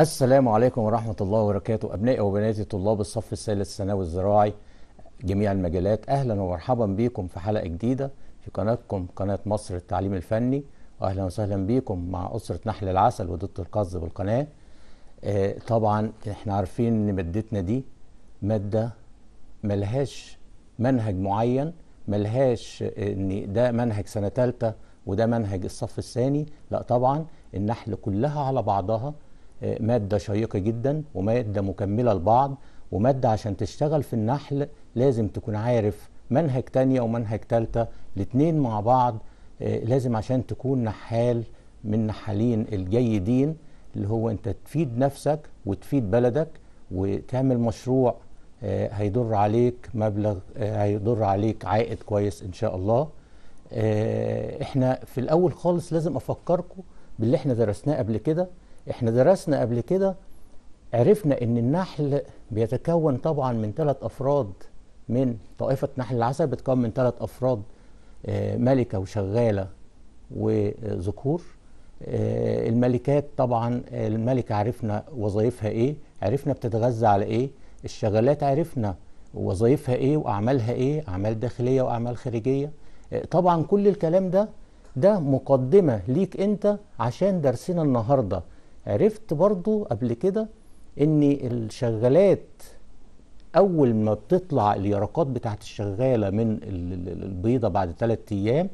السلام عليكم ورحمة الله وبركاته أبنائي وبناتي طلاب الصف الثالث الثانوي الزراعي جميع المجالات أهلا ومرحبا بكم في حلقة جديدة في قناتكم قناة مصر التعليم الفني وأهلا وسهلا بكم مع أسرة نحل العسل ودكتور القز بالقناة آه، طبعا احنا عارفين ان مادتنا دي مادة ملهاش منهج معين ملهاش ان ده منهج سنة ثالثه وده منهج الصف الثاني لا طبعا النحل كلها على بعضها مادة شيقة جدا ومادة مكملة لبعض ومادة عشان تشتغل في النحل لازم تكون عارف منهج تانية ومنهج تالتة الاتنين مع بعض آه، لازم عشان تكون نحال من نحالين الجيدين اللي هو انت تفيد نفسك وتفيد بلدك وتعمل مشروع آه، هيدر عليك مبلغ آه، هيدر عليك عائد كويس ان شاء الله احنا في الاول خالص لازم افكركم باللي احنا درسناه قبل كده احنا درسنا قبل كده عرفنا ان النحل بيتكون طبعا من ثلاث افراد من طائفة نحل العسل بتكون من ثلاث افراد آه، ملكة وشغالة وذكور آه، الملكات طبعا الملكة عرفنا وظائفها ايه عرفنا بتتغذى على ايه الشغالات عرفنا وظائفها ايه واعمالها ايه اعمال داخلية واعمال خارجية آه، طبعا كل الكلام ده ده مقدمة ليك انت عشان درسنا النهارده عرفت برضو قبل كده ان الشغالات اول ما بتطلع اليرقات بتاعت الشغاله من البيضه بعد 3 ايام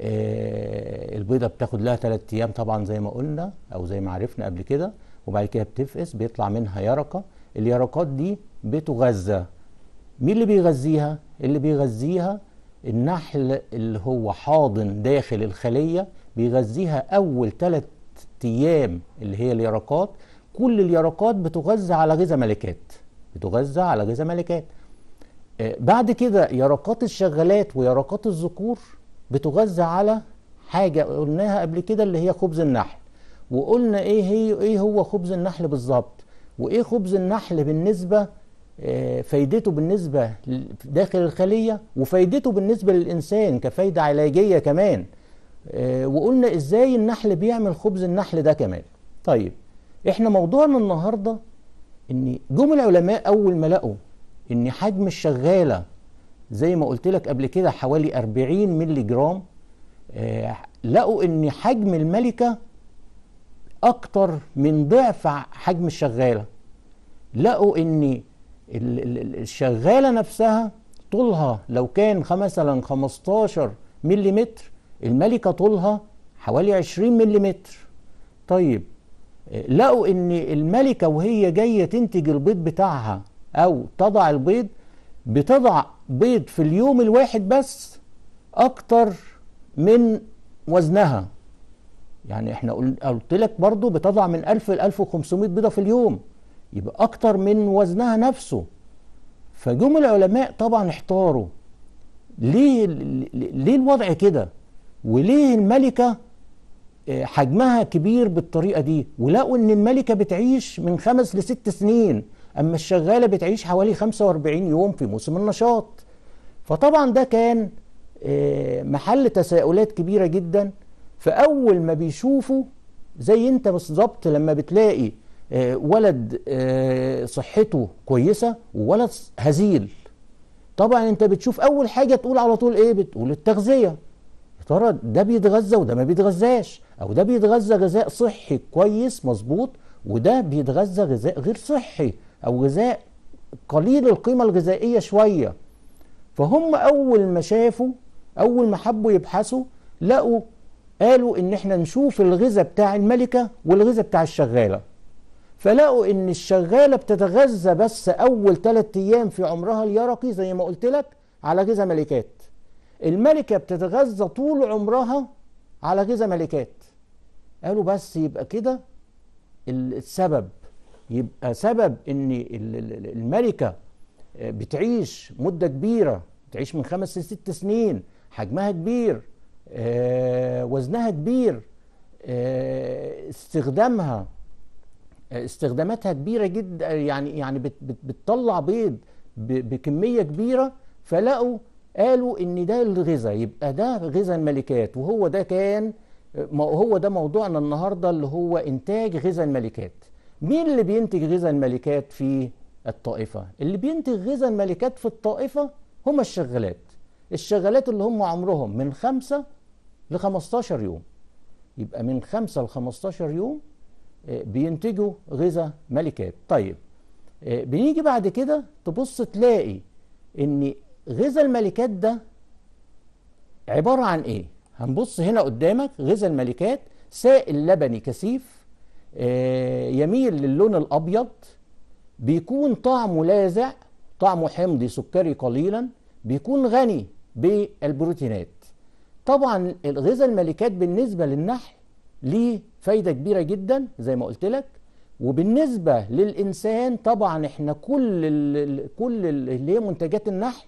آه، البيضه بتاخد لها 3 ايام طبعا زي ما قلنا او زي ما عرفنا قبل كده وبعد كده بتفقس بيطلع منها يرقه اليرقات دي بتغذى مين اللي بيغذيها اللي بيغذيها النحل اللي هو حاضن داخل الخليه بيغذيها اول 3 ايام اللي هي اليرقات كل اليرقات بتغذى على غذاء ملكات بتغذى على غذاء ملكات آه، بعد كده يرقات الشغالات ويرقات الذكور بتغذى على حاجه قلناها قبل كده اللي هي خبز النحل وقلنا ايه هي ايه هو خبز النحل بالظبط وايه خبز النحل بالنسبه آه، فايدته بالنسبه داخل الخليه وفايدته بالنسبه للانسان كفايده علاجيه كمان آه، وقلنا ازاي النحل بيعمل خبز النحل ده كمان طيب احنا موضوعنا النهارده ان جم العلماء اول ما لقوا ان حجم الشغاله زي ما قلت لك قبل كده حوالي 40 مللي جرام آه لقوا ان حجم الملكه اكتر من ضعف حجم الشغاله لقوا ان الشغاله نفسها طولها لو كان مثلا 15 ملي متر الملكة طولها حوالي 20 ملم طيب لقوا ان الملكة وهي جاية تنتج البيض بتاعها او تضع البيض بتضع بيض في اليوم الواحد بس اكتر من وزنها يعني احنا قلت لك برضو بتضع من 1000 ل 1500 بيضة في اليوم يبقى اكتر من وزنها نفسه فجم العلماء طبعا احتاروا ليه ليه الوضع كده وليه الملكة آه، حجمها كبير بالطريقة دي ولقوا ان الملكة بتعيش من خمس لست سنين اما الشغالة بتعيش حوالي 45 يوم في موسم النشاط فطبعا ده كان آه، محل تساؤلات كبيرة جدا فأول ما بيشوفوا زي انت بالظبط لما بتلاقي آه، ولد صحته كويسة وولد هزيل طبعا انت بتشوف اول حاجة تقول على طول ايه بتقول التغذية ترى ده بيتغذى وده ما بيتغذاش او ده بيتغذى غذاء صحي كويس مظبوط وده بيتغذى غذاء غير صحي او غذاء قليل القيمه الغذائيه شويه فهم اول ما شافوا اول ما حبوا يبحثوا لقوا قالوا ان احنا نشوف الغذاء بتاع الملكه والغذاء بتاع الشغاله فلقوا ان الشغاله بتتغذى بس اول ثلاث ايام في عمرها اليرقي زي ما قلت لك على غذاء ملكات الملكة بتتغذى طول عمرها على غذاء ملكات قالوا بس يبقى كده السبب يبقى سبب ان الملكة بتعيش مدة كبيرة بتعيش من خمس لست سنين حجمها كبير آه، وزنها كبير آه، استخدامها استخداماتها كبيرة جدا يعني يعني بتطلع بيض بكمية كبيرة فلقوا قالوا ان ده الغذاء يبقى ده غذاء الملكات وهو ده كان هو ده موضوعنا النهارده اللي هو انتاج غذاء الملكات مين اللي بينتج غذاء الملكات في الطائفه اللي بينتج غذاء الملكات في الطائفه هم الشغالات الشغالات اللي هم عمرهم من 5 ل 15 يوم يبقى من 5 ل 15 يوم آه، بينتجوا غذاء ملكات طيب آه، بنيجي بعد كده تبص تلاقي ان غذا الملكات ده عبارة عن إيه؟ هنبص هنا قدامك غذا الملكات سائل لبني كثيف آه، يميل للون الأبيض بيكون طعمه لاذع طعمه حمضي سكري قليلا بيكون غني بالبروتينات طبعا الغذاء الملكات بالنسبة للنحل ليه فايدة كبيرة جدا زي ما قلت لك وبالنسبة للإنسان طبعا احنا كل الـ كل اللي هي منتجات النحل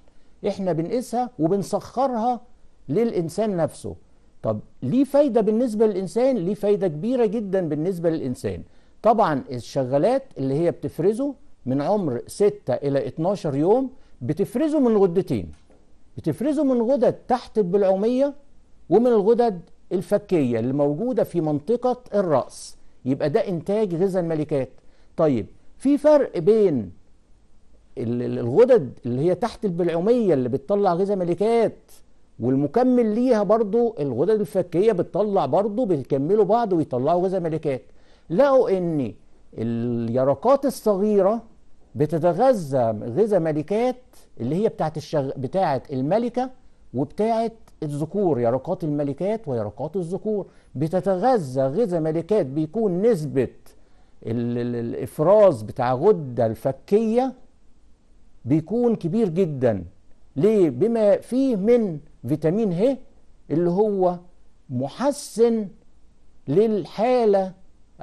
احنا بنقيسها وبنسخرها للانسان نفسه طب ليه فايده بالنسبه للانسان ليه فايده كبيره جدا بالنسبه للانسان طبعا الشغالات اللي هي بتفرزه من عمر 6 الى 12 يوم بتفرزه من غدتين بتفرزه من غدد تحت البلعوميه ومن الغدد الفكيه اللي موجوده في منطقه الراس يبقى ده انتاج غذاء الملكات طيب في فرق بين الغدد اللي هي تحت البلعوميه اللي بتطلع غذا ملكات والمكمل ليها برضو الغدد الفكيه بتطلع برضو بيكملوا بعض ويطلعوا غذا ملكات لقوا ان اليرقات الصغيره بتتغذى غذا ملكات اللي هي بتاعت الشغ... بتاعت الملكه وبتاعت الذكور يرقات الملكات ويرقات الذكور بتتغذى غذا ملكات بيكون نسبه الافراز بتاع غده الفكيه بيكون كبير جدا ليه بما فيه من فيتامين ه اللي هو محسن للحاله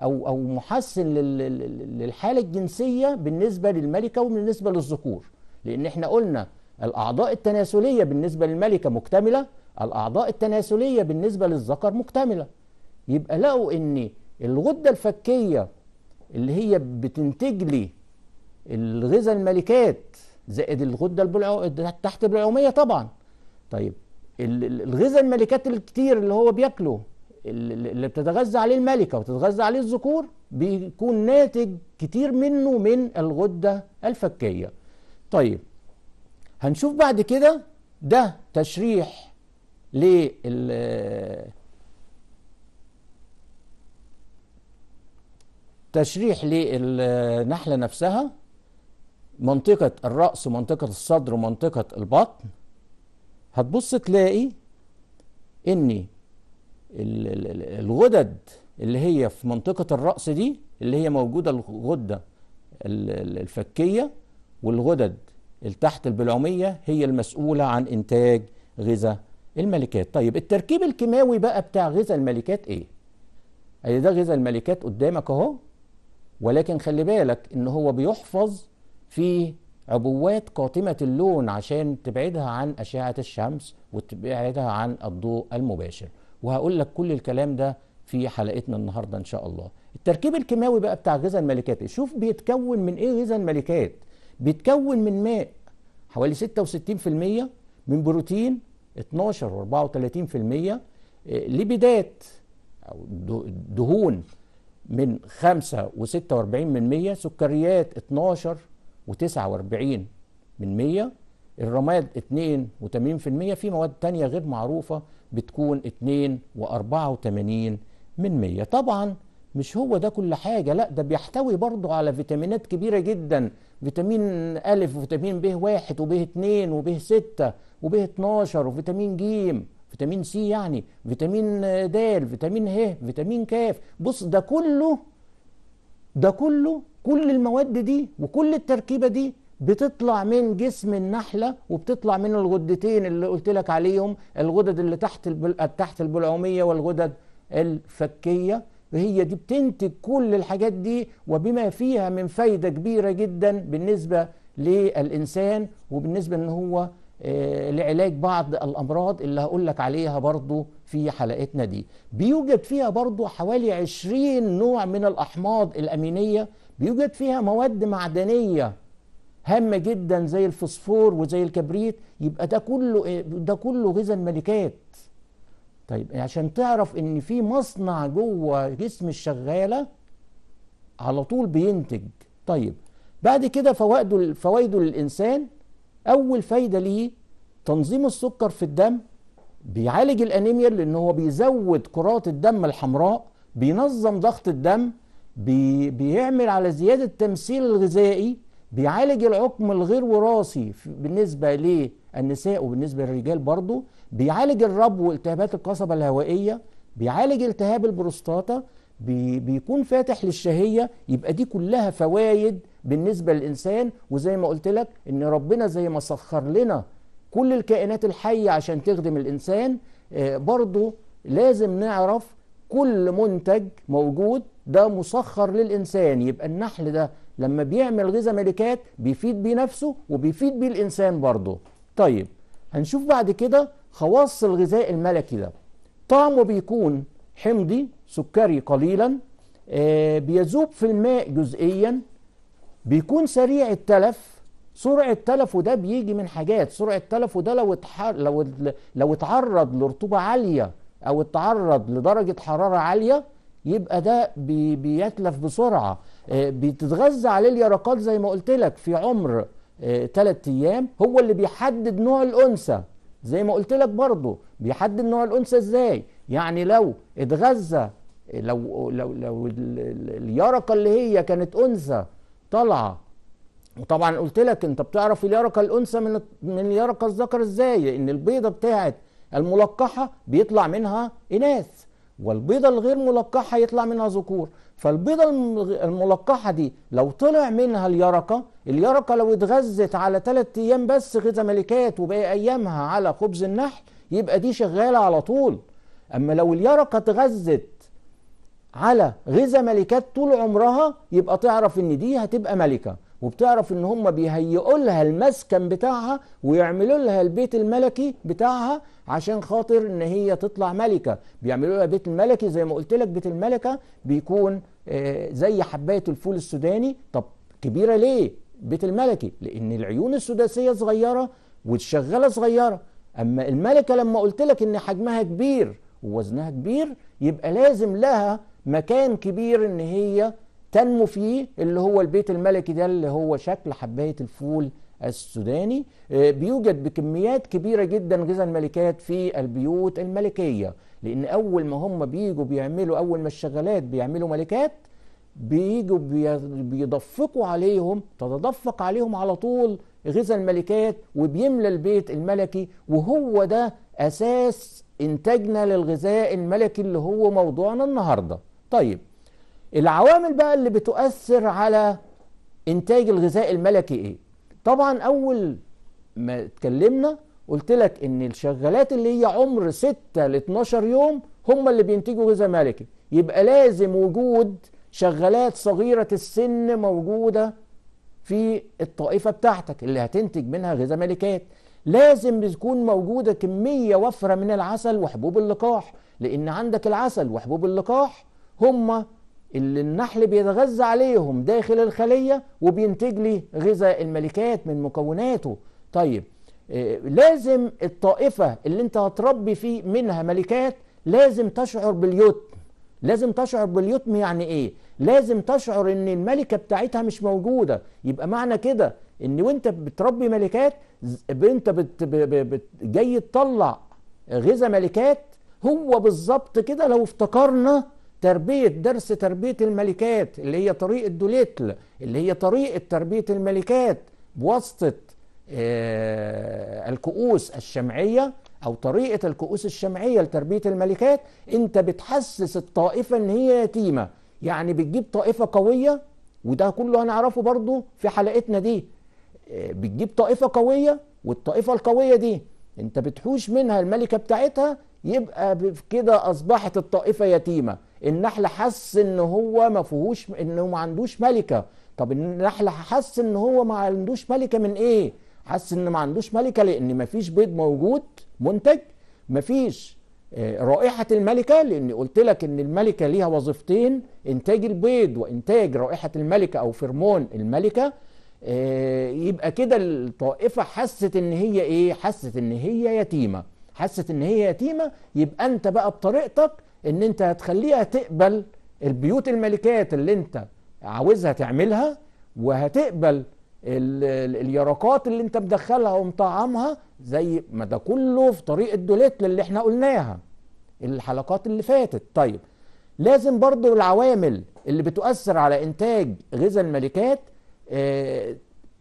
او او محسن للحاله الجنسيه بالنسبه للملكه وبالنسبه للذكور لان احنا قلنا الاعضاء التناسليه بالنسبه للملكه مكتمله الاعضاء التناسليه بالنسبه للذكر مكتمله يبقى لقوا ان الغده الفكيه اللي هي بتنتج لي الغذاء الملكات زائد الغده البلع تحت البلعوميه طبعا طيب الغذاء الملكات الكتير اللي هو بياكله اللي بتتغذى عليه الملكه وتتغذى عليه الذكور بيكون ناتج كتير منه من الغده الفكيه طيب هنشوف بعد كده ده تشريح لل تشريح للنحله نفسها منطقة الرأس ومنطقة الصدر ومنطقة البطن هتبص تلاقي ان الغدد اللي هي في منطقة الرأس دي اللي هي موجودة الغدة الفكية والغدد تحت البلعومية هي المسؤولة عن إنتاج غذاء الملكات طيب التركيب الكيماوي بقى بتاع غذاء الملكات إيه؟ أي ده غذاء الملكات قدامك أهو ولكن خلي بالك إن هو بيحفظ في عبوات قاتمة اللون عشان تبعدها عن أشعة الشمس وتبعدها عن الضوء المباشر وهقول لك كل الكلام ده في حلقتنا النهاردة إن شاء الله التركيب الكيماوي بقى بتاع غذاء الملكات شوف بيتكون من إيه غذاء الملكات بيتكون من ماء حوالي 66% من بروتين 12 و34% آه، ليبيدات أو دهون من 5 و46% سكريات 12 و49 من مية الرماد 2.80% في مواد تانية غير معروفة بتكون 2.84 من مية طبعا مش هو ده كل حاجة لا ده بيحتوي برضو على فيتامينات كبيرة جدا فيتامين ألف وفيتامين ب واحد وب اتنين وب ستة وب 12 وفيتامين جيم فيتامين سي يعني فيتامين د فيتامين ه فيتامين ك بص ده كله ده كله كل المواد دي وكل التركيبه دي بتطلع من جسم النحله وبتطلع من الغدتين اللي قلت لك عليهم الغدد اللي تحت البل... تحت البلعوميه والغدد الفكيه هي دي بتنتج كل الحاجات دي وبما فيها من فايده كبيره جدا بالنسبه للانسان وبالنسبه ان هو آه، لعلاج بعض الامراض اللي هقول لك عليها برضو في حلقتنا دي بيوجد فيها برضو حوالي 20 نوع من الاحماض الامينيه بيوجد فيها مواد معدنيه هامه جدا زي الفوسفور وزي الكبريت يبقى ده كله إيه؟ ده كله غذاء الملكات طيب إيه؟ عشان تعرف ان في مصنع جوه جسم الشغاله على طول بينتج طيب بعد كده فوائده فوائده للانسان اول فايده ليه تنظيم السكر في الدم بيعالج الانيميا لان هو بيزود كرات الدم الحمراء بينظم ضغط الدم بي بيعمل على زيادة التمثيل الغذائي بيعالج العقم الغير وراثي بالنسبة للنساء وبالنسبة للرجال برضه بيعالج الربو والتهابات القصبة الهوائية بيعالج التهاب البروستاتا بي بيكون فاتح للشهية يبقى دي كلها فوائد بالنسبة للإنسان وزي ما قلت لك إن ربنا زي ما سخر لنا كل الكائنات الحية عشان تخدم الإنسان آه، برضه لازم نعرف كل منتج موجود ده مسخر للإنسان يبقى النحل ده لما بيعمل غذا ملكات بيفيد بيه نفسه وبيفيد بيه الإنسان برضه طيب هنشوف بعد كده خواص الغذاء الملكي ده طعمه بيكون حمضي سكري قليلا آه بيذوب في الماء جزئيا بيكون سريع التلف سرعة تلفه ده بيجي من حاجات سرعة تلفه ده لو اتحر... لو لو اتعرض لرطوبة عالية أو اتعرض لدرجة حرارة عالية يبقى ده بي بيتلف بسرعه آه، بتتغذى عليه اليرقات زي ما قلت لك في عمر ثلاث آه، ايام هو اللي بيحدد نوع الانثى زي ما قلت لك برضه بيحدد نوع الانثى ازاي يعني لو اتغذى لو لو لو اليرقه اللي هي كانت انثى طالعه وطبعا قلت لك انت بتعرف اليرقه الانثى من من اليرقه الذكر ازاي ان البيضه بتاعت الملقحه بيطلع منها اناث والبيضة الغير ملقحة يطلع منها ذكور فالبيضة الملقحة دي لو طلع منها اليرقة اليرقة لو اتغذت على ثلاث أيام بس غذاء ملكات وباقي أيامها على خبز النحل يبقى دي شغالة على طول أما لو اليرقة اتغذت على غذاء ملكات طول عمرها يبقى تعرف إن دي هتبقى ملكة وبتعرف ان هم بيهيئوا لها المسكن بتاعها ويعملوا لها البيت الملكي بتاعها عشان خاطر ان هي تطلع ملكه بيعملوا لها بيت الملكي زي ما قلت لك بيت الملكه بيكون آه، زي حبايه الفول السوداني طب كبيره ليه بيت الملكي لان العيون السداسيه صغيره والشغاله صغيره اما الملكه لما قلت لك ان حجمها كبير ووزنها كبير يبقى لازم لها مكان كبير ان هي تنمو فيه اللي هو البيت الملكي ده اللي هو شكل حبايه الفول السوداني آه، بيوجد بكميات كبيره جدا غذاء الملكات في البيوت الملكيه لان اول ما هم بيجوا بيعملوا اول ما الشغالات بيعملوا ملكات بيجوا بيدفقوا عليهم تتدفق عليهم على طول غذاء الملكات وبيملى البيت الملكي وهو ده اساس انتاجنا للغذاء الملكي اللي هو موضوعنا النهارده طيب العوامل بقى اللي بتؤثر على انتاج الغذاء الملكي ايه طبعا اول ما اتكلمنا قلت لك ان الشغالات اللي هي عمر 6 ل 12 يوم هم اللي بينتجوا غذاء ملكي يبقى لازم وجود شغالات صغيرة السن موجودة في الطائفة بتاعتك اللي هتنتج منها غذاء ملكات لازم بتكون موجودة كمية وفرة من العسل وحبوب اللقاح لأن عندك العسل وحبوب اللقاح هم اللي النحل بيتغذى عليهم داخل الخلية وبينتج لي غذاء الملكات من مكوناته طيب آه، لازم الطائفة اللي انت هتربي فيه منها ملكات لازم تشعر باليتم لازم تشعر باليتم يعني ايه لازم تشعر ان الملكة بتاعتها مش موجودة يبقى معنى كده ان وانت بتربي ملكات انت بت بت جاي تطلع غذاء ملكات هو بالظبط كده لو افتكرنا تربية درس تربية الملكات اللي هي طريقة دوليتل اللي هي طريقة تربية الملكات بواسطة آه، الكؤوس الشمعية أو طريقة الكؤوس الشمعية لتربية الملكات أنت بتحسس الطائفة إن هي يتيمة يعني بتجيب طائفة قوية وده كله هنعرفه برضو في حلقتنا دي آه، بتجيب طائفة قوية والطائفة القوية دي أنت بتحوش منها الملكة بتاعتها يبقى كده أصبحت الطائفة يتيمة النحل حس ان هو ما فيهوش انه ما عندوش ملكه طب النحل حس ان هو ما عندوش ملكه من ايه حس ان ما عندوش ملكه لان ما فيش بيض موجود منتج ما فيش آه، رائحه الملكه لان قلت لك ان الملكه ليها وظيفتين انتاج البيض وانتاج رائحه الملكه او فرمون الملكه آه، يبقى كده الطائفه حست ان هي ايه حست ان هي يتيمه حست ان هي يتيمه يبقى انت بقى بطريقتك ان انت هتخليها تقبل البيوت الملكات اللي انت عاوزها تعملها وهتقبل اليرقات اللي انت مدخلها ومطعمها زي ما ده كله في طريقه دوليتل اللي احنا قلناها الحلقات اللي فاتت طيب لازم برضو العوامل اللي بتؤثر على انتاج غذاء الملكات آه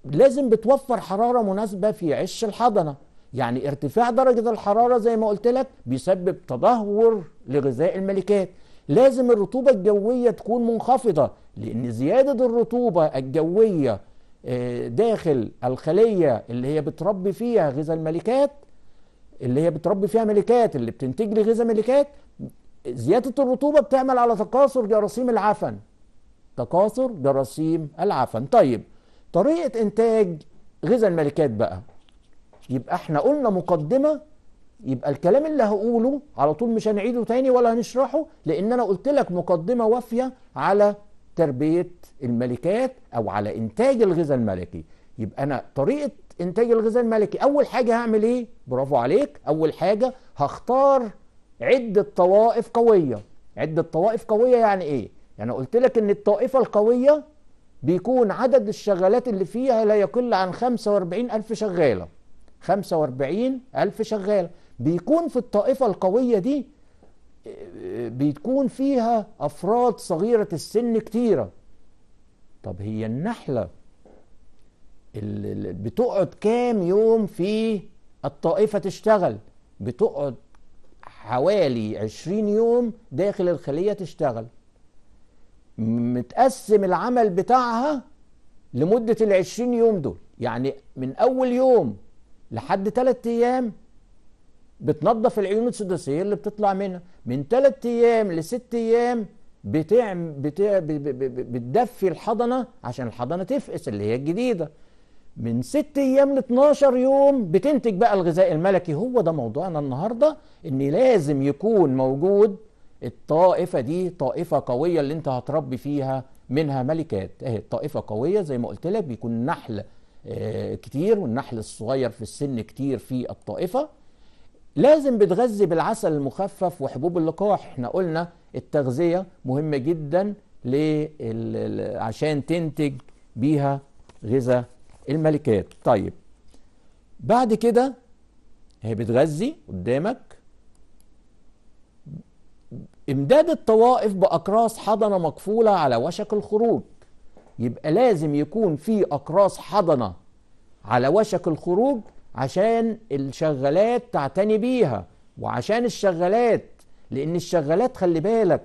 لازم بتوفر حراره مناسبه في عش الحضنه يعني ارتفاع درجة الحرارة زي ما قلت لك بيسبب تدهور لغذاء الملكات لازم الرطوبة الجوية تكون منخفضة لأن زيادة الرطوبة الجوية آه، داخل الخلية اللي هي بتربي فيها غذاء الملكات اللي هي بتربي فيها ملكات اللي بتنتج لي غذاء ملكات زيادة الرطوبة بتعمل على تكاثر جراثيم العفن تكاثر جراثيم العفن طيب طريقة إنتاج غذاء الملكات بقى يبقى احنا قلنا مقدمة يبقى الكلام اللي هقوله على طول مش هنعيده تاني ولا هنشرحه لان انا قلت لك مقدمة وافية على تربية الملكات او على انتاج الغذاء الملكي يبقى انا طريقة انتاج الغذاء الملكي اول حاجة هعمل ايه برافو عليك اول حاجة هختار عدة طوائف قوية عدة طوائف قوية يعني ايه يعني قلت لك ان الطائفة القوية بيكون عدد الشغالات اللي فيها لا يقل عن 45 ألف شغالة 45 ألف شغال بيكون في الطائفة القوية دي آه، بيكون فيها أفراد صغيرة السن كتيرة طب هي النحلة اللي بتقعد كام يوم في الطائفة تشتغل بتقعد حوالي 20 يوم داخل الخلية تشتغل متقسم العمل بتاعها لمدة العشرين يوم دول يعني من أول يوم لحد ثلاث ايام بتنظف العيون السداسيه اللي بتطلع منها من ثلاث ايام لست ايام بتعم بتع... بتدفي الحضنه عشان الحضنه تفقس اللي هي الجديده من ست ايام ل 12 يوم بتنتج بقى الغذاء الملكي هو ده موضوعنا النهارده ان لازم يكون موجود الطائفه دي طائفه قويه اللي انت هتربي فيها منها ملكات اهي الطائفه قويه زي ما قلت لك بيكون نحله آه، كتير والنحل الصغير في السن كتير في الطائفة لازم بتغذي بالعسل المخفف وحبوب اللقاح احنا قلنا التغذية مهمة جدا عشان تنتج بيها غذاء الملكات طيب بعد كده هي بتغذي قدامك امداد الطوائف باقراص حضنه مقفوله على وشك الخروج يبقى لازم يكون في أقراص حضنة على وشك الخروج عشان الشغالات تعتني بيها وعشان الشغالات لأن الشغالات خلي بالك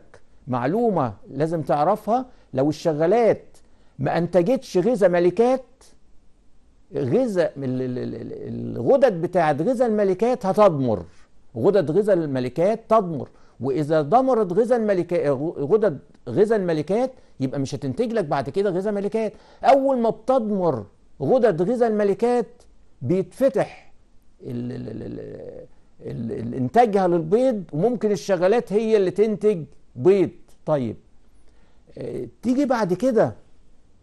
معلومة لازم تعرفها لو الشغالات ما أنتجتش غذاء ملكات غذاء الغدد بتاعت غذاء الملكات هتضمر غدد غذاء الملكات تضمر واذا دمرت غذا الملكات غدد غذا الملكات يبقى مش هتنتج لك بعد كده غذا ملكات اول ما بتدمر غدد غذا الملكات بيتفتح ال ال ال ال ال انتاجها للبيض وممكن الشغلات هي اللي تنتج بيض طيب آه، تيجي بعد كده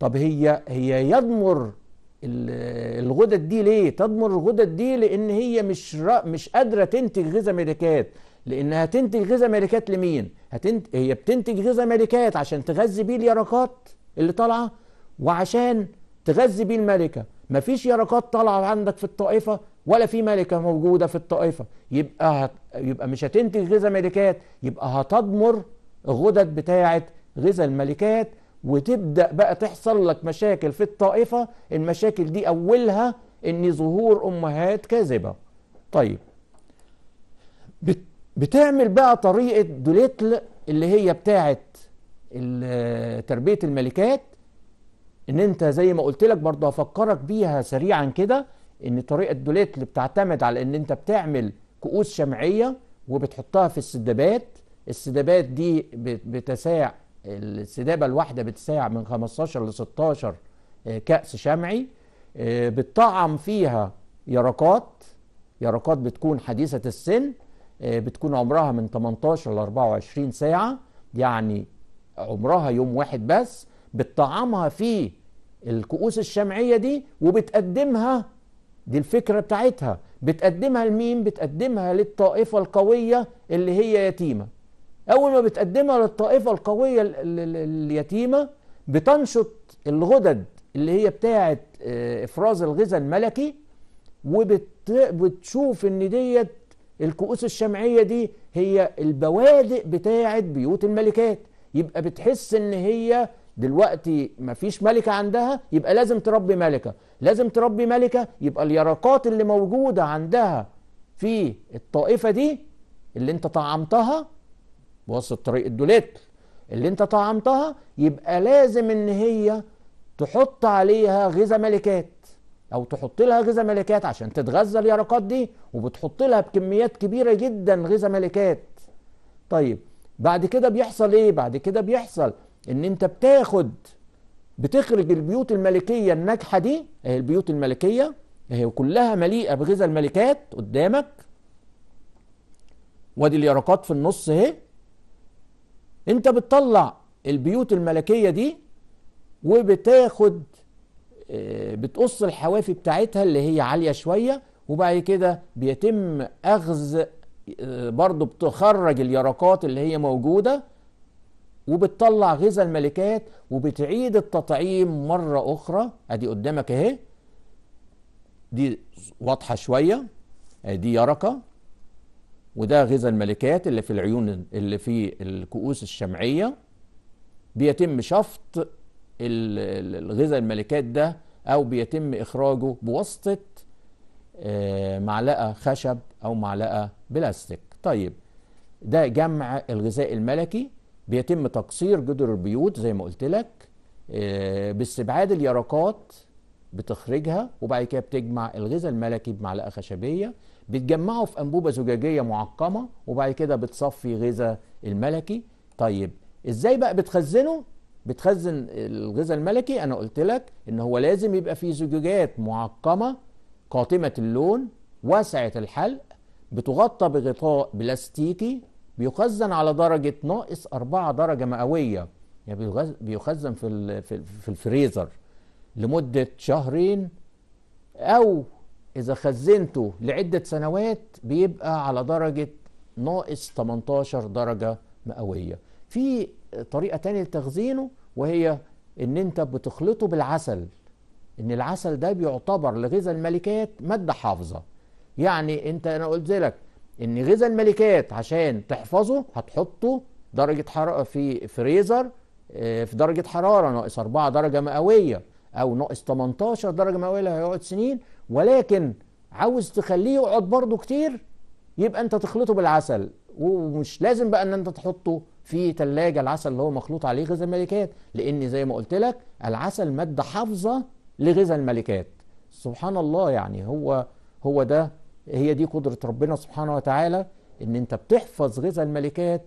طب هي هي يدمر الغدد دي ليه؟ تدمر الغدد دي لان هي مش مش قادره تنتج غذاء ملكات لانها تنتج غذاء ملكات لمين هتنت... هي بتنتج غذاء ملكات عشان تغذي بيه اليرقات اللي طالعه وعشان تغذي بيه الملكه مفيش يرقات طالعه عندك في الطائفه ولا في ملكه موجوده في الطائفه يبقى هت... يبقى مش هتنتج غذاء ملكات يبقى هتضمر الغدد بتاعه غذاء الملكات وتبدا بقى تحصل لك مشاكل في الطائفه المشاكل دي اولها ان ظهور امهات كاذبه طيب بتعمل بقى طريقة دوليتل اللي هي بتاعة تربية الملكات ان انت زي ما قلت لك برضو هفكرك بيها سريعا كده ان طريقة دوليتل بتعتمد على ان انت بتعمل كؤوس شمعية وبتحطها في السدابات السدابات دي بتساع السدابة الواحدة بتساع من 15 ل 16 آه، كأس شمعي آه، بتطعم فيها يرقات يرقات بتكون حديثة السن آه، بتكون عمرها من 18 ل 24 ساعة يعني عمرها يوم واحد بس بتطعمها في الكؤوس الشمعية دي وبتقدمها دي الفكرة بتاعتها بتقدمها لمين؟ بتقدمها للطائفة القوية اللي هي يتيمة أول ما بتقدمها للطائفة القوية اليتيمة بتنشط الغدد اللي هي بتاعة آه، إفراز الغذاء الملكي وبتشوف إن ديت الكؤوس الشمعية دي هي البوادق بتاعة بيوت الملكات يبقى بتحس ان هي دلوقتي مفيش ملكة عندها يبقى لازم تربي ملكة لازم تربي ملكة يبقى اليرقات اللي موجودة عندها في الطائفة دي اللي انت طعمتها بوسط طريق الدولات اللي انت طعمتها يبقى لازم ان هي تحط عليها غذاء ملكات او تحط لها غذا ملكات عشان تتغذى اليرقات دي وبتحط لها بكميات كبيره جدا غذا ملكات طيب بعد كده بيحصل ايه بعد كده بيحصل ان انت بتاخد بتخرج البيوت الملكيه الناجحه دي اهي البيوت الملكيه اهي كلها مليئه بغذاء الملكات قدامك وادي اليرقات في النص اهي انت بتطلع البيوت الملكيه دي وبتاخد آه، بتقص الحوافي بتاعتها اللي هي عالية شوية وبعد كده بيتم أخذ آه، برضو بتخرج اليرقات اللي هي موجودة وبتطلع غذا الملكات وبتعيد التطعيم مرة أخرى أدي قدامك أهي دي واضحة شوية آه، دي يرقة وده غذا الملكات اللي في العيون اللي في الكؤوس الشمعية بيتم شفط الغذاء الملكات ده او بيتم اخراجه بواسطه آه، معلقه خشب او معلقه بلاستيك طيب ده جمع الغذاء الملكي بيتم تقصير جدر البيوت زي ما قلت لك آه، باستبعاد اليرقات بتخرجها وبعد كده بتجمع الغذاء الملكي بمعلقه خشبيه بتجمعه في انبوبه زجاجيه معقمه وبعد كده بتصفي غذاء الملكي طيب ازاي بقى بتخزنه بتخزن الغذاء الملكي انا قلت لك ان هو لازم يبقى فيه زجاجات معقمه قاتمه اللون واسعه الحلق بتغطى بغطاء بلاستيكي بيخزن على درجه ناقص 4 درجه مئويه يعني بيخزن في في الفريزر لمده شهرين او اذا خزنته لعده سنوات بيبقى على درجه ناقص 18 درجه مئويه في طريقة تانية لتخزينه وهي ان انت بتخلطه بالعسل ان العسل ده بيعتبر لغذاء الملكات مادة حافظة يعني انت انا قلت لك ان غذاء الملكات عشان تحفظه هتحطه درجة حرارة في فريزر آه، في درجة حرارة ناقص 4 درجة مئوية او ناقص 18 درجة مئوية اللي هيقعد سنين ولكن عاوز تخليه يقعد برضه كتير يبقى انت تخلطه بالعسل ومش لازم بقى ان انت تحطه في تلاجة العسل اللي هو مخلوط عليه غذاء الملكات لان زي ما قلت لك العسل مادة حافظة لغذاء الملكات سبحان الله يعني هو هو ده هي دي قدرة ربنا سبحانه وتعالى ان انت بتحفظ غذاء الملكات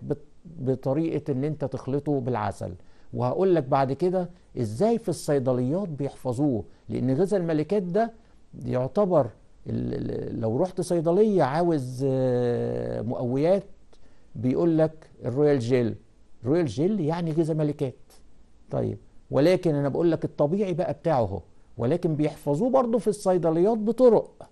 بطريقة ان انت تخلطه بالعسل وهقول لك بعد كده ازاي في الصيدليات بيحفظوه لان غذاء الملكات ده يعتبر لو رحت صيدليه عاوز آه، مقويات بيقول لك الرويال جيل رويال جيل يعني غذاء ملكات طيب ولكن انا بقول لك الطبيعي بقى بتاعه هو ولكن بيحفظوه برضه في الصيدليات بطرق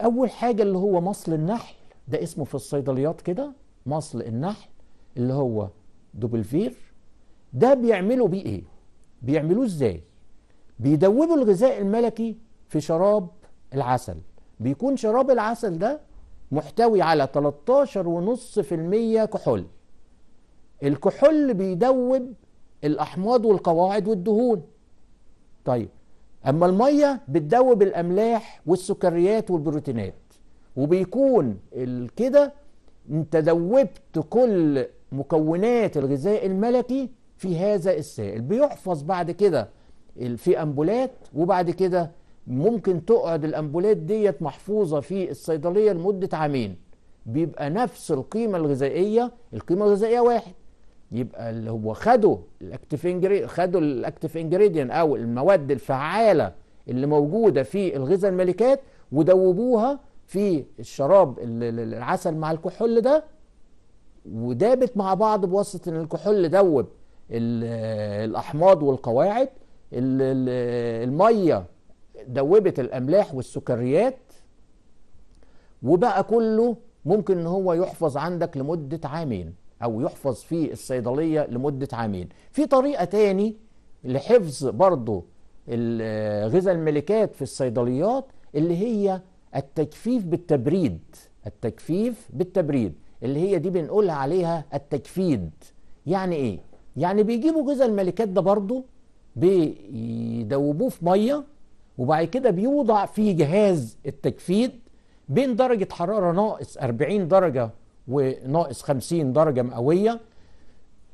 اول حاجه اللي هو مصل النحل ده اسمه في الصيدليات كده مصل النحل اللي هو دوبلفير ده بيعملوا بيه ايه بيعملوه ازاي بيدوبوا الغذاء الملكي في شراب العسل بيكون شراب العسل ده محتوي على 13.5% كحول الكحول بيدوب الأحماض والقواعد والدهون طيب أما المية بتدوب الأملاح والسكريات والبروتينات وبيكون كده انت دوبت كل مكونات الغذاء الملكي في هذا السائل بيحفظ بعد كده في امبولات وبعد كده ممكن تقعد الأمبولات ديت محفوظة في الصيدلية لمدة عامين بيبقى نفس القيمة الغذائية القيمة الغذائية واحد يبقى اللي هو خدوا الاكتف خدوا الاكتف انجريدين او المواد الفعالة اللي موجودة في الغذاء الملكات ودوبوها في الشراب العسل مع الكحول ده ودابت مع بعض بواسطة ان الكحول دوب الأحماض والقواعد المية دوبت الاملاح والسكريات وبقى كله ممكن ان هو يحفظ عندك لمده عامين او يحفظ في الصيدليه لمده عامين في طريقه تاني لحفظ برضه غذاء الملكات في الصيدليات اللي هي التجفيف بالتبريد التجفيف بالتبريد اللي هي دي بنقولها عليها التجفيد يعني ايه يعني بيجيبوا غذاء الملكات ده برضه بيدوبوه في ميه وبعد كده بيوضع في جهاز التجفيف بين درجة حرارة ناقص 40 درجة وناقص 50 درجة مئوية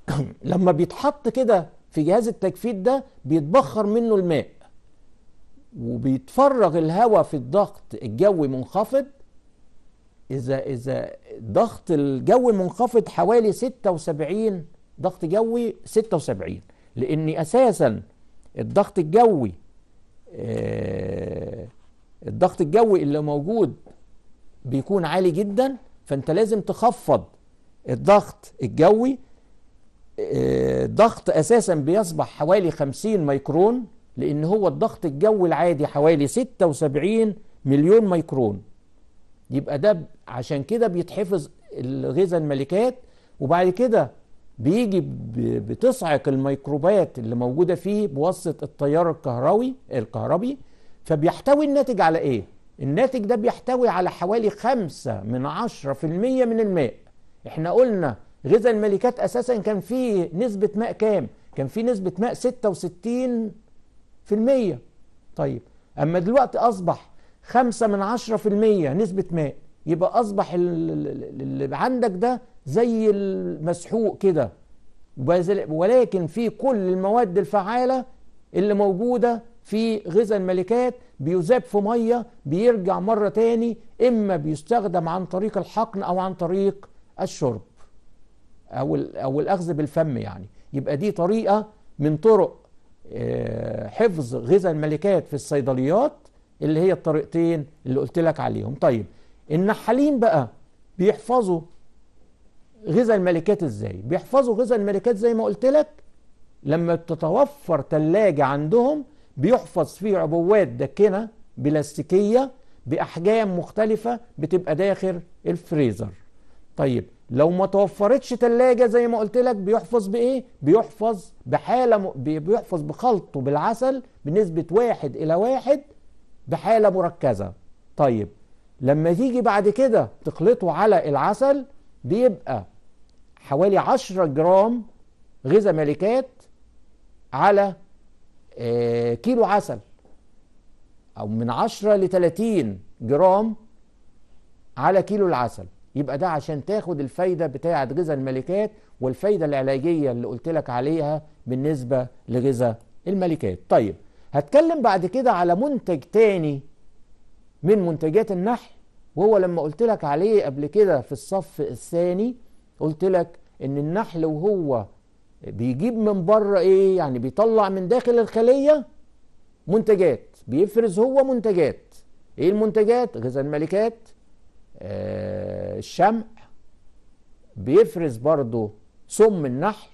لما بيتحط كده في جهاز التجفيف ده بيتبخر منه الماء وبيتفرغ الهواء في الضغط الجوي منخفض إذا إذا ضغط الجو منخفض حوالي 76 ضغط جوي 76 لأن أساسا الضغط الجوي آه، الضغط الجوي اللي موجود بيكون عالي جدا فانت لازم تخفض الضغط الجوي الضغط آه، اساسا بيصبح حوالي 50 ميكرون لان هو الضغط الجوي العادي حوالي 76 مليون ميكرون يبقى ده عشان كده بيتحفظ الغذاء الملكات وبعد كده بيجي بتصعق الميكروبات اللي موجودة فيه بواسطة التيار الكهربي الكهربي فبيحتوي الناتج على ايه؟ الناتج ده بيحتوي على حوالي خمسة من عشرة في المية من الماء احنا قلنا غذاء الملكات اساسا كان فيه نسبة ماء كام؟ كان فيه نسبة ماء ستة وستين في المية طيب اما دلوقتي اصبح خمسة من عشرة في المية نسبة ماء يبقى اصبح اللي عندك ده زي المسحوق كده ولكن في كل المواد الفعالة اللي موجودة في غذاء الملكات بيذاب في مية بيرجع مرة تاني إما بيستخدم عن طريق الحقن أو عن طريق الشرب أو, أو الأخذ بالفم يعني يبقى دي طريقة من طرق آه، حفظ غذاء الملكات في الصيدليات اللي هي الطريقتين اللي قلت لك عليهم طيب النحالين بقى بيحفظوا غذاء الملكات ازاي بيحفظوا غذاء الملكات زي ما قلت لك لما تتوفر تلاجة عندهم بيحفظ فيه عبوات داكنة بلاستيكية بأحجام مختلفة بتبقى داخل الفريزر طيب لو ما توفرتش تلاجة زي ما قلت لك بيحفظ بإيه؟ بيحفظ بحالة م... بيحفظ بخلطه بالعسل بنسبة واحد إلى واحد بحالة مركزة طيب لما تيجي بعد كده تخلطه على العسل بيبقى حوالي 10 جرام غذاء ملكات على آه، كيلو عسل او من 10 ل 30 جرام على كيلو العسل يبقى ده عشان تاخد الفايده بتاعه غذاء الملكات والفايده العلاجيه اللي قلت لك عليها بالنسبه لغذاء الملكات طيب هتكلم بعد كده على منتج تاني من منتجات النحل وهو لما قلت لك عليه قبل كده في الصف الثاني قلت لك ان النحل وهو بيجيب من بره ايه يعني بيطلع من داخل الخليه منتجات بيفرز هو منتجات ايه المنتجات غذاء الملكات آه الشمع بيفرز برضه سم النحل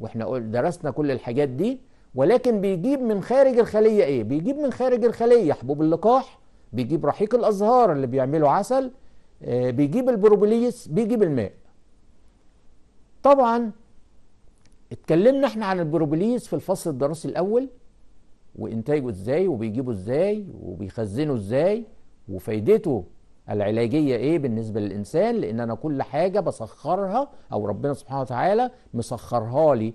واحنا درسنا كل الحاجات دي ولكن بيجيب من خارج الخليه ايه بيجيب من خارج الخليه حبوب اللقاح بيجيب رحيق الازهار اللي بيعملوا عسل آه بيجيب البروبوليس بيجيب الماء طبعا اتكلمنا احنا عن البروبوليس في الفصل الدراسي الاول وانتاجه ازاي وبيجيبه ازاي وبيخزنه ازاي وفايدته العلاجيه ايه بالنسبه للانسان لان انا كل حاجه بسخرها او ربنا سبحانه وتعالى مسخرها لي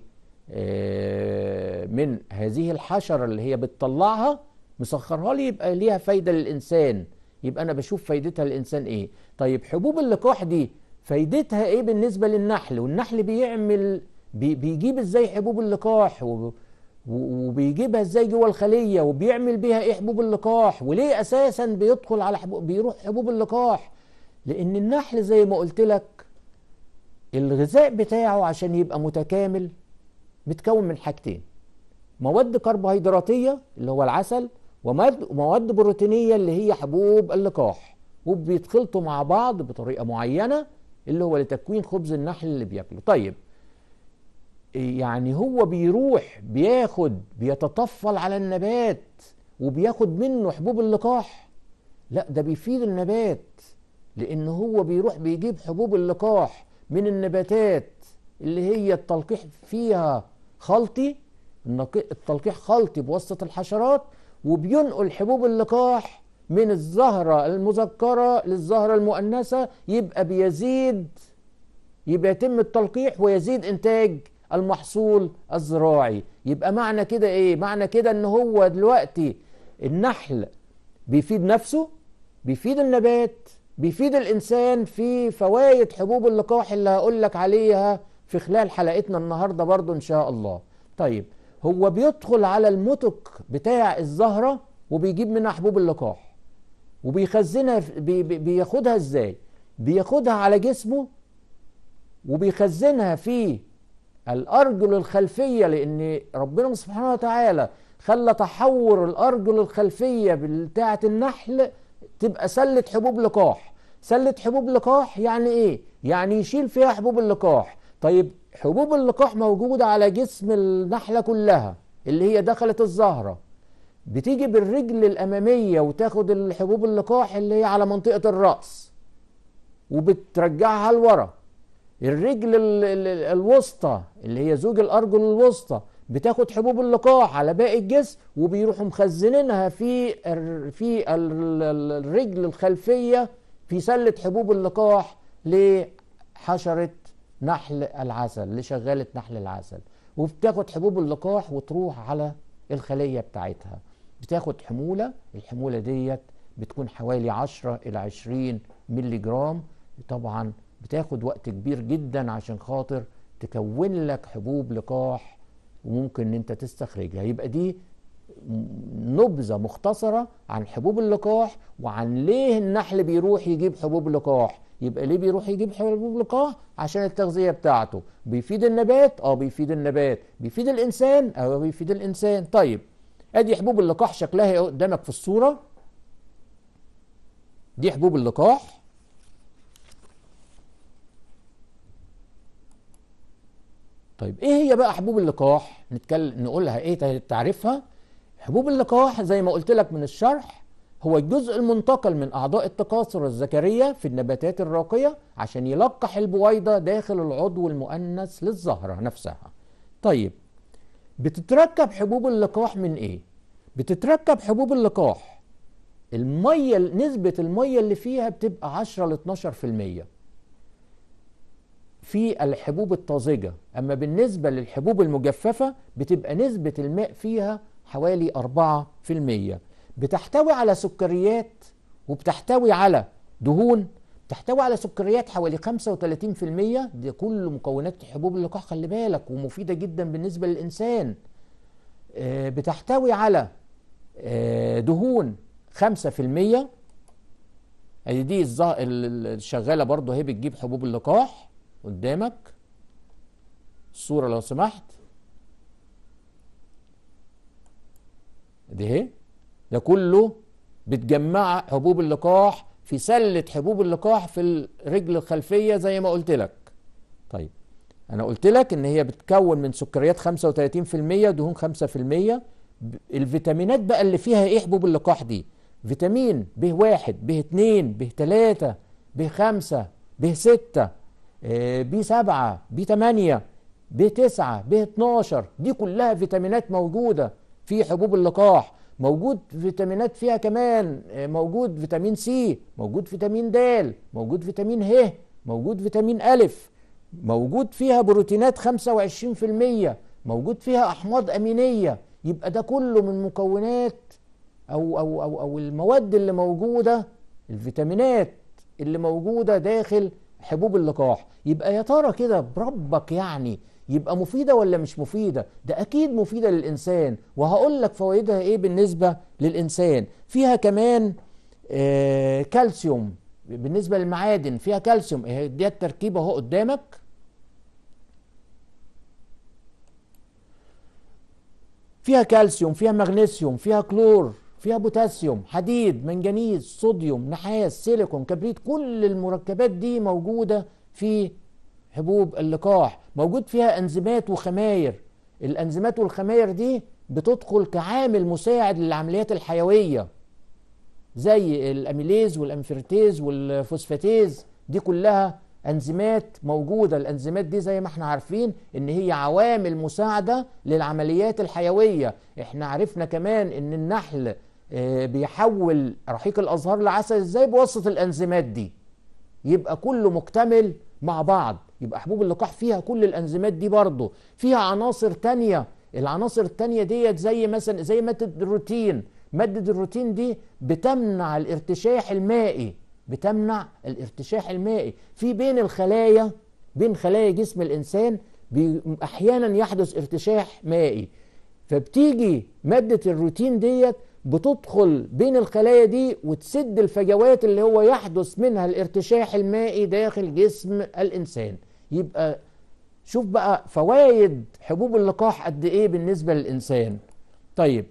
آه، من هذه الحشره اللي هي بتطلعها مسخرها لي يبقى ليها فايده للانسان يبقى انا بشوف فايدتها للانسان ايه طيب حبوب اللقاح دي فايدتها ايه بالنسبه للنحل والنحل بيعمل بي بيجيب ازاي حبوب اللقاح وبيجيبها ازاي جوه الخليه وبيعمل بيها ايه حبوب اللقاح وليه اساسا بيدخل على حبوب بيروح حبوب اللقاح لان النحل زي ما قلت لك الغذاء بتاعه عشان يبقى متكامل متكون من حاجتين مواد كربوهيدراتيه اللي هو العسل ومواد بروتينيه اللي هي حبوب اللقاح وبيتخلطوا مع بعض بطريقه معينه اللي هو لتكوين خبز النحل اللي بياكله طيب يعني هو بيروح بياخد بيتطفل على النبات وبياخد منه حبوب اللقاح لا ده بيفيد النبات لان هو بيروح بيجيب حبوب اللقاح من النباتات اللي هي التلقيح فيها خلطي التلقيح خلطي بواسطه الحشرات وبينقل حبوب اللقاح من الزهرة المذكرة للزهرة المؤنثة يبقى بيزيد يبقى يتم التلقيح ويزيد إنتاج المحصول الزراعي يبقى معنى كده إيه؟ معنى كده إن هو دلوقتي النحل بيفيد نفسه بيفيد النبات بيفيد الإنسان في فوائد حبوب اللقاح اللي هقول لك عليها في خلال حلقتنا النهاردة برضو إن شاء الله طيب هو بيدخل على المتك بتاع الزهرة وبيجيب منها حبوب اللقاح وبيخزنها بي بياخدها ازاي بياخدها على جسمه وبيخزنها في الارجل الخلفيه لان ربنا سبحانه وتعالى خلى تحور الارجل الخلفيه بتاعه النحل تبقى سله حبوب لقاح سله حبوب لقاح يعني ايه يعني يشيل فيها حبوب اللقاح طيب حبوب اللقاح موجوده على جسم النحله كلها اللي هي دخلت الزهره بتيجي بالرجل الاماميه وتاخد الحبوب اللقاح اللي هي على منطقه الراس وبترجعها لورا الرجل الوسطى اللي هي زوج الارجل الوسطى بتاخد حبوب اللقاح على باقي الجسم وبيروحوا مخزنينها في في الرجل الخلفيه في سله حبوب اللقاح لحشره نحل العسل لشغاله نحل العسل وبتاخد حبوب اللقاح وتروح على الخليه بتاعتها بتاخد حمولة الحمولة ديت بتكون حوالي 10 إلى 20 ملي جرام طبعا بتاخد وقت كبير جدا عشان خاطر تكون لك حبوب لقاح وممكن ان انت تستخرجها يبقى دي نبذة مختصرة عن حبوب اللقاح وعن ليه النحل بيروح يجيب حبوب لقاح يبقى ليه بيروح يجيب حبوب لقاح عشان التغذية بتاعته بيفيد النبات اه بيفيد النبات بيفيد الانسان اه بيفيد الانسان طيب ادي حبوب اللقاح شكلها قدامك في الصوره دي حبوب اللقاح طيب ايه هي بقى حبوب اللقاح نتكلم نقولها ايه طيب تعريفها حبوب اللقاح زي ما قلت لك من الشرح هو الجزء المنتقل من اعضاء التكاثر الذكريه في النباتات الراقيه عشان يلقح البويضه داخل العضو المؤنث للزهره نفسها طيب بتتركب حبوب اللقاح من ايه بتتركب حبوب اللقاح الميه نسبه الميه اللي فيها بتبقى 10 ل 12% في الحبوب الطازجه اما بالنسبه للحبوب المجففه بتبقى نسبه الماء فيها حوالي 4% بتحتوي على سكريات وبتحتوي على دهون تحتوي على سكريات حوالي 35% دي كل مكونات حبوب اللقاح خلي بالك ومفيدة جدا بالنسبة للإنسان آه، بتحتوي على آه، دهون 5% ادي دي الشغالة برضه هي بتجيب حبوب اللقاح قدامك الصورة لو سمحت دي اهي ده كله بتجمع حبوب اللقاح في سله حبوب اللقاح في الرجل الخلفيه زي ما قلت لك طيب انا قلت لك ان هي بتكون من سكريات 35% ودهون 5% الفيتامينات بقى اللي فيها ايه حبوب اللقاح دي فيتامين ب1 ب2 ب3 ب5 ب6 ب7 ب8 ب9 ب12 دي كلها فيتامينات موجوده في حبوب اللقاح موجود فيتامينات فيها كمان آه، موجود فيتامين سي موجود فيتامين د موجود فيتامين ه موجود فيتامين أ موجود فيها بروتينات 25% موجود فيها أحماض أمينية يبقى ده كله من مكونات أو أو أو أو المواد اللي موجودة الفيتامينات اللي موجودة داخل حبوب اللقاح يبقى يا ترى كده بربك يعني يبقى مفيدة ولا مش مفيدة ده أكيد مفيدة للإنسان وهقول لك فوائدها إيه بالنسبة للإنسان فيها كمان آه كالسيوم بالنسبة للمعادن فيها كالسيوم إيه، دي التركيبة اهو قدامك فيها كالسيوم فيها مغنيسيوم فيها كلور فيها بوتاسيوم حديد منجنيز صوديوم نحاس سيليكون كبريت كل المركبات دي موجودة في حبوب اللقاح موجود فيها انزيمات وخماير الانزيمات والخماير دي بتدخل كعامل مساعد للعمليات الحيويه زي الاميليز والانفرتيز والفوسفاتيز دي كلها انزيمات موجوده الانزيمات دي زي ما احنا عارفين ان هي عوامل مساعده للعمليات الحيويه احنا عرفنا كمان ان النحل آه، بيحول رحيق الازهار لعسل ازاي بواسطه الانزيمات دي يبقى كله مكتمل مع بعض يبقى حبوب اللقاح فيها كل الانزيمات دي برضه فيها عناصر تانية العناصر التانية ديت زي مثلا زي ماده الروتين ماده الروتين دي بتمنع الارتشاح المائي بتمنع الارتشاح المائي في بين الخلايا بين خلايا جسم الانسان احيانا يحدث ارتشاح مائي فبتيجي ماده الروتين ديت بتدخل بين الخلايا دي وتسد الفجوات اللي هو يحدث منها الارتشاح المائي داخل جسم الانسان يبقى شوف بقى فوائد حبوب اللقاح قد ايه بالنسبه للانسان طيب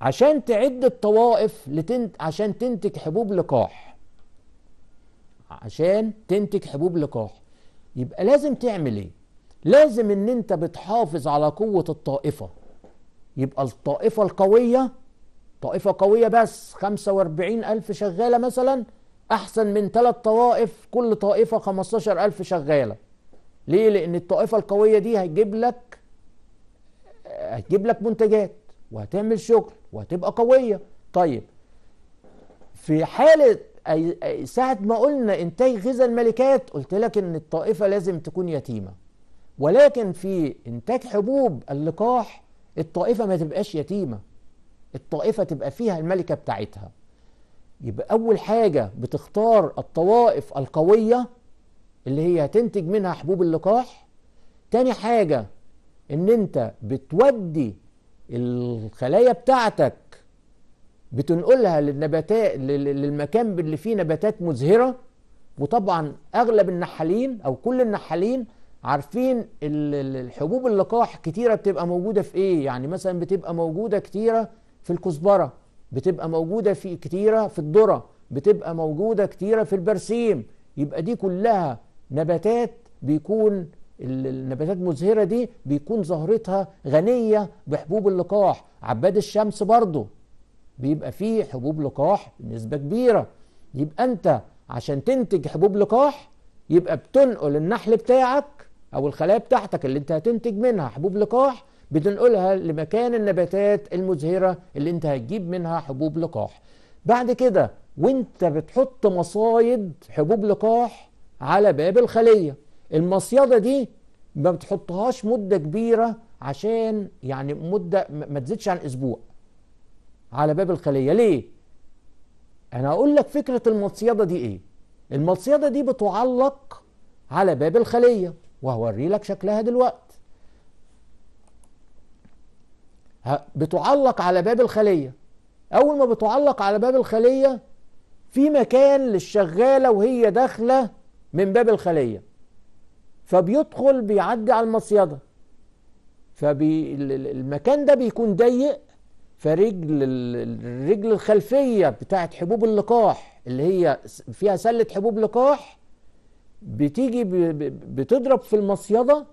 عشان تعد الطوائف لتنت عشان تنتج حبوب لقاح عشان تنتج حبوب لقاح يبقى لازم تعمل ايه لازم ان انت بتحافظ على قوه الطائفه يبقى الطائفه القويه طائفه قويه بس 45 الف شغاله مثلا احسن من ثلاث طوائف كل طائفه 15 الف شغاله ليه لان الطائفه القويه دي هتجيب لك هتجيب لك منتجات وهتعمل شغل وهتبقى قويه طيب في حاله ساعه ما قلنا انتاج غذا الملكات قلت لك ان الطائفه لازم تكون يتيمه ولكن في انتاج حبوب اللقاح الطائفه ما تبقاش يتيمه الطائفه تبقى فيها الملكه بتاعتها يبقى اول حاجه بتختار الطوائف القويه اللي هي هتنتج منها حبوب اللقاح تاني حاجة ان انت بتودي الخلايا بتاعتك بتنقلها للنباتات للمكان اللي فيه نباتات مزهرة وطبعا اغلب النحالين او كل النحالين عارفين الحبوب اللقاح كتيرة بتبقى موجودة في ايه يعني مثلا بتبقى موجودة كتيرة في الكزبرة بتبقى موجودة في كتيرة في الذرة بتبقى موجودة كتيرة في البرسيم يبقى دي كلها نباتات بيكون النباتات مزهرة دي بيكون زهرتها غنية بحبوب اللقاح عباد الشمس برضه بيبقى فيه حبوب لقاح بنسبة كبيرة يبقى أنت عشان تنتج حبوب لقاح يبقى بتنقل النحل بتاعك أو الخلايا بتاعتك اللي أنت هتنتج منها حبوب لقاح بتنقلها لمكان النباتات المزهرة اللي أنت هتجيب منها حبوب لقاح بعد كده وانت بتحط مصايد حبوب لقاح على باب الخلية المصيدة دي ما بتحطهاش مدة كبيرة عشان يعني مدة ما تزيدش عن أسبوع على باب الخلية ليه؟ أنا أقول لك فكرة المصيدة دي إيه؟ المصيدة دي بتعلق على باب الخلية وهوري لك شكلها دلوقتي بتعلق على باب الخلية أول ما بتعلق على باب الخلية في مكان للشغالة وهي داخلة من باب الخلية فبيدخل بيعدي على المصيدة فالمكان ده بيكون ضيق فرجل الرجل الخلفية بتاعت حبوب اللقاح اللي هي فيها سلة حبوب لقاح بتيجي بتضرب في المصيدة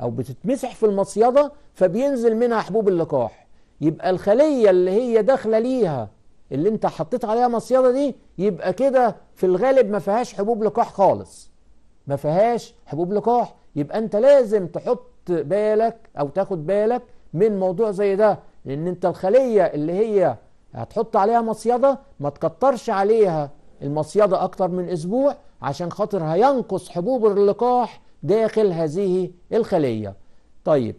أو بتتمسح في المصيدة فبينزل منها حبوب اللقاح يبقى الخلية اللي هي داخلة ليها اللي انت حطيت عليها مصيدة دي يبقى كده في الغالب ما فيهاش حبوب لقاح خالص ما فيهاش حبوب لقاح يبقى انت لازم تحط بالك او تاخد بالك من موضوع زي ده لان انت الخلية اللي هي هتحط عليها مصيدة ما تكترش عليها المصيدة اكتر من اسبوع عشان خاطر هينقص حبوب اللقاح داخل هذه الخلية طيب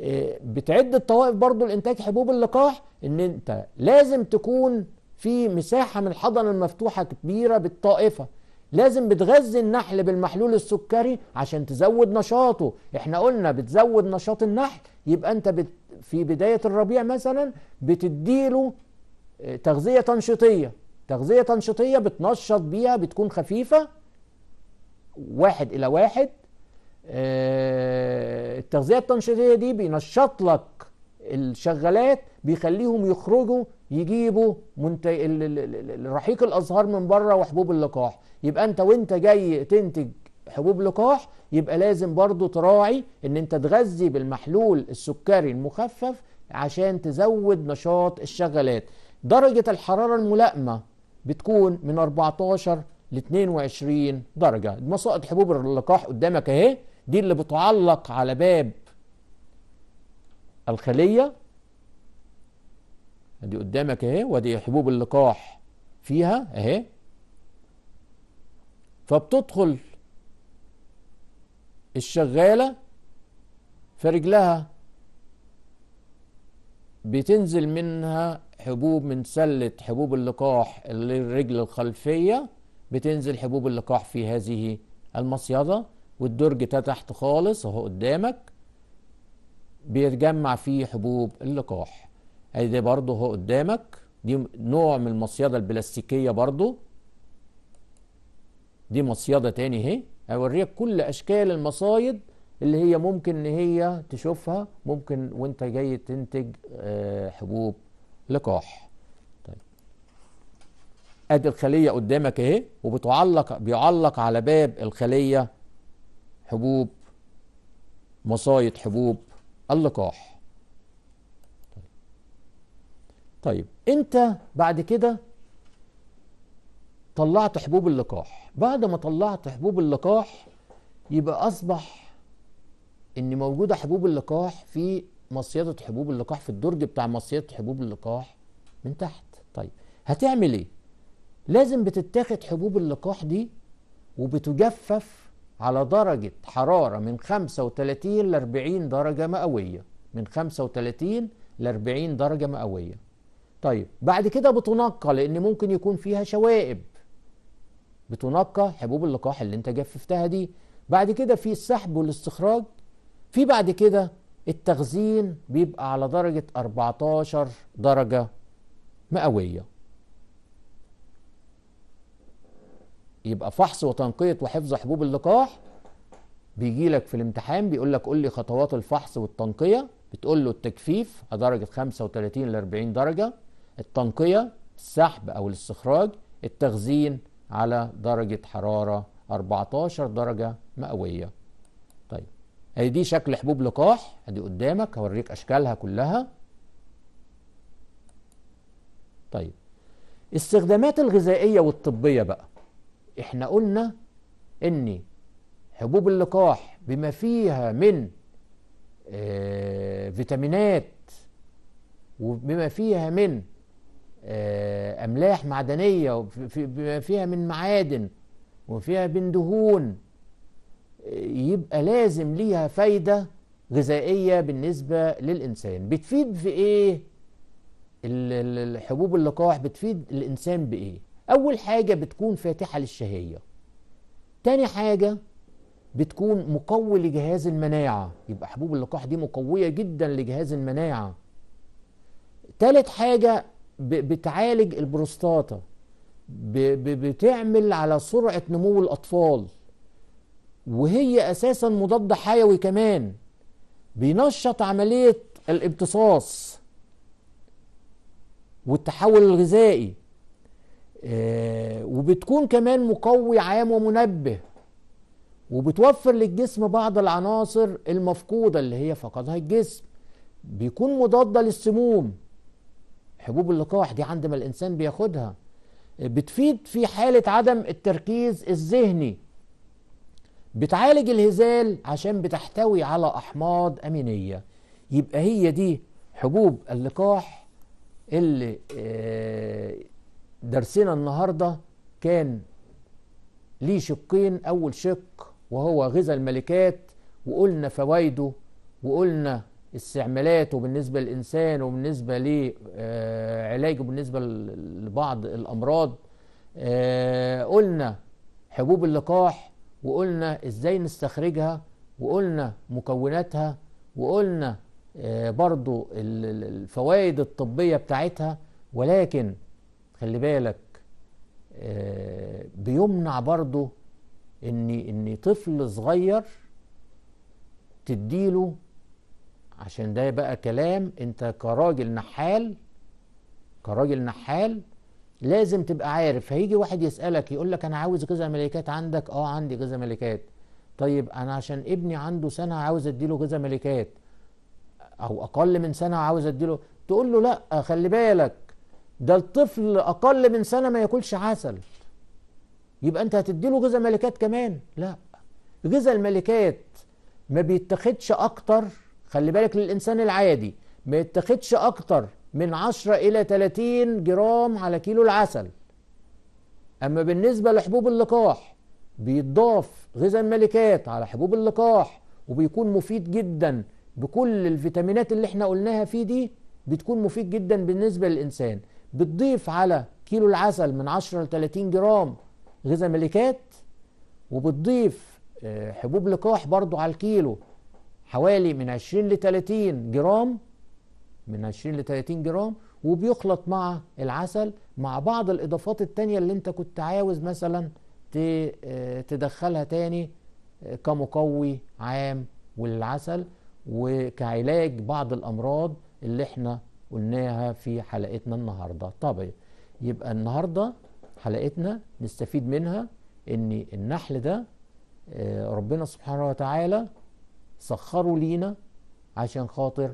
آه، بتعد الطوائف برضو لإنتاج حبوب اللقاح إن أنت لازم تكون في مساحة من الحضنة المفتوحة كبيرة بالطائفة لازم بتغذي النحل بالمحلول السكري عشان تزود نشاطه احنا قلنا بتزود نشاط النحل يبقى انت بت في بداية الربيع مثلا بتديله آه، تغذية تنشيطية تغذية تنشيطية بتنشط بيها بتكون خفيفة واحد إلى واحد آه، التغذية التنشيطية دي بينشط لك الشغالات بيخليهم يخرجوا يجيبوا منتج رحيق الازهار من بره وحبوب اللقاح يبقى انت وانت جاي تنتج حبوب لقاح يبقى لازم برضو تراعي ان انت تغذي بالمحلول السكري المخفف عشان تزود نشاط الشغلات درجة الحرارة الملائمة بتكون من 14 ل 22 درجة مصائد حبوب اللقاح قدامك اهي دي اللي بتعلق على باب الخلية دي قدامك اهي ودي حبوب اللقاح فيها اهي فبتدخل الشغالة فرجلها بتنزل منها حبوب من سلة حبوب اللقاح للرجل الخلفية بتنزل حبوب اللقاح في هذه المصيدة والدرج ده تحت خالص اهو قدامك بيتجمع فيه حبوب اللقاح ادي برضه اهو قدامك دي نوع من المصيدة البلاستيكية برضه دي مصيدة تاني اهي هوريك كل اشكال المصايد اللي هي ممكن ان هي تشوفها ممكن وانت جاي تنتج آه، حبوب لقاح طيب. ادي الخليه قدامك اهي وبتعلق بيعلق على باب الخليه حبوب مصايد حبوب اللقاح طيب انت بعد كده طلعت حبوب اللقاح بعد ما طلعت حبوب اللقاح يبقى اصبح ان موجوده حبوب اللقاح في مصيده حبوب اللقاح في الدرج بتاع مصيده حبوب اللقاح من تحت طيب هتعمل ايه لازم بتتاخد حبوب اللقاح دي وبتجفف على درجة حرارة من 35 ل 40 درجة مئوية من 35 ل 40 درجة مئوية طيب بعد كده بتنقى لأن ممكن يكون فيها شوائب بتنقى حبوب اللقاح اللي انت جففتها دي بعد كده في السحب والاستخراج في بعد كده التخزين بيبقى على درجة 14 درجة مئوية يبقى فحص وتنقية وحفظ حبوب اللقاح بيجي لك في الامتحان بيقول لك قول لي خطوات الفحص والتنقية بتقول له التجفيف درجة 35 ل 40 درجة التنقية السحب أو الاستخراج التخزين على درجة حرارة 14 درجة مئوية طيب هي دي شكل حبوب لقاح ادي قدامك هوريك اشكالها كلها طيب استخدامات الغذائية والطبية بقى احنا قلنا ان حبوب اللقاح بما فيها من آه، فيتامينات وبما فيها من آه، املاح معدنيه وبما فيها من معادن وفيها من دهون يبقى لازم ليها فايده غذائيه بالنسبه للانسان بتفيد في ايه الحبوب اللقاح بتفيد الانسان بايه أول حاجة بتكون فاتحة للشهية تاني حاجة بتكون مقوي لجهاز المناعة يبقى حبوب اللقاح دي مقوية جدا لجهاز المناعة تالت حاجة بتعالج البروستاتا بتعمل على سرعة نمو الأطفال وهي أساسا مضاد حيوي كمان بينشط عملية الامتصاص والتحول الغذائي آه، وبتكون كمان مقوي عام ومنبه وبتوفر للجسم بعض العناصر المفقودة اللي هي فقدها الجسم بيكون مضادة للسموم حبوب اللقاح دي عندما الإنسان بياخدها آه، بتفيد في حالة عدم التركيز الذهني بتعالج الهزال عشان بتحتوي على أحماض أمينية يبقى هي دي حبوب اللقاح اللي آه، درسنا النهارده كان ليه شقين اول شق وهو غذا الملكات وقلنا فوائده وقلنا استعمالاته بالنسبه للانسان وبالنسبه لعلاجه آه، بالنسبه لبعض الامراض آه، قلنا حبوب اللقاح وقلنا ازاي نستخرجها وقلنا مكوناتها وقلنا آه، برضو الفوائد الطبيه بتاعتها ولكن خلي بالك آه، بيمنع برضه ان ان طفل صغير تديله عشان ده بقى كلام انت كراجل نحال كراجل نحال لازم تبقى عارف هيجي واحد يسألك يقول لك أنا عاوز جزء ملكات عندك اه عندي جزء ملكات طيب أنا عشان ابني عنده سنة عاوز أديله جزء ملكات أو أقل من سنة عاوز أديله تقول له لا خلي بالك ده الطفل أقل من سنة ما ياكلش عسل يبقى أنت هتديله غذاء ملكات كمان لا غذاء الملكات ما بيتاخدش أكتر خلي بالك للإنسان العادي ما يتاخدش أكتر من 10 إلى 30 جرام على كيلو العسل أما بالنسبة لحبوب اللقاح بيتضاف غذاء الملكات على حبوب اللقاح وبيكون مفيد جدا بكل الفيتامينات اللي احنا قلناها فيه دي بتكون مفيد جدا بالنسبة للإنسان بتضيف على كيلو العسل من 10 ل 30 جرام غذاء ملكات وبتضيف آه، حبوب لقاح برضو على الكيلو حوالي من 20 ل 30 جرام من 20 ل 30 جرام وبيخلط مع العسل مع بعض الإضافات التانية اللي انت كنت عاوز مثلا آه، تدخلها تاني آه، كمقوي عام والعسل وكعلاج بعض الأمراض اللي احنا قلناها في حلقتنا النهارده طبعا يبقى النهارده حلقتنا نستفيد منها ان النحل ده آه، ربنا سبحانه وتعالى سخره لينا عشان خاطر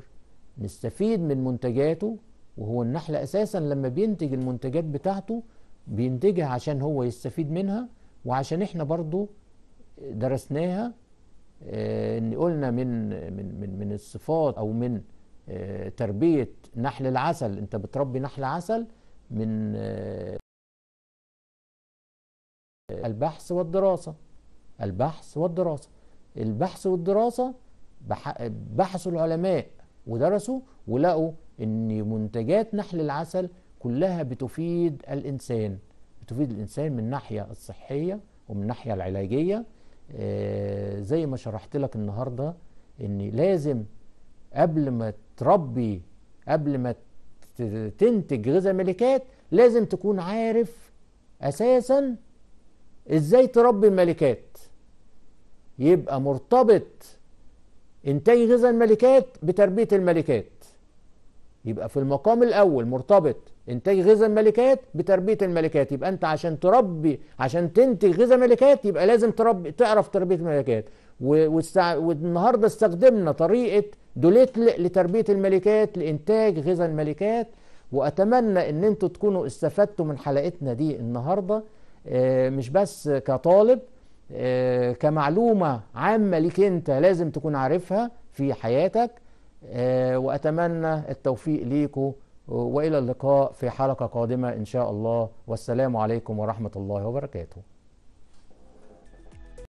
نستفيد من منتجاته وهو النحل اساسا لما بينتج المنتجات بتاعته بينتجها عشان هو يستفيد منها وعشان احنا برضو درسناها آه، ان قلنا من من من الصفات او من آه، تربيه نحل العسل انت بتربي نحل عسل من آه، البحث والدراسه البحث والدراسه البحث والدراسه بحثوا العلماء ودرسوا ولقوا ان منتجات نحل العسل كلها بتفيد الانسان بتفيد الانسان من الناحيه الصحيه ومن الناحيه العلاجيه آه، زي ما شرحت لك النهارده ان لازم قبل ما تربي قبل ما تنتج غذاء ملكات لازم تكون عارف اساسا ازاي تربي الملكات يبقى مرتبط انتاج غذاء الملكات بتربيه الملكات يبقى في المقام الاول مرتبط انتاج غذاء الملكات بتربيه الملكات يبقى انت عشان تربي عشان تنتج غذاء ملكات يبقى لازم تربي تعرف تربيه الملكات والنهارده استخدمنا طريقه دوليتل لتربيه الملكات لانتاج غذاء الملكات واتمنى ان انتوا تكونوا استفدتوا من حلقتنا دي النهارده آه، مش بس كطالب آه، كمعلومه عامه ليك انت لازم تكون عارفها في حياتك آه، واتمنى التوفيق ليكم والى اللقاء في حلقه قادمه ان شاء الله والسلام عليكم ورحمه الله وبركاته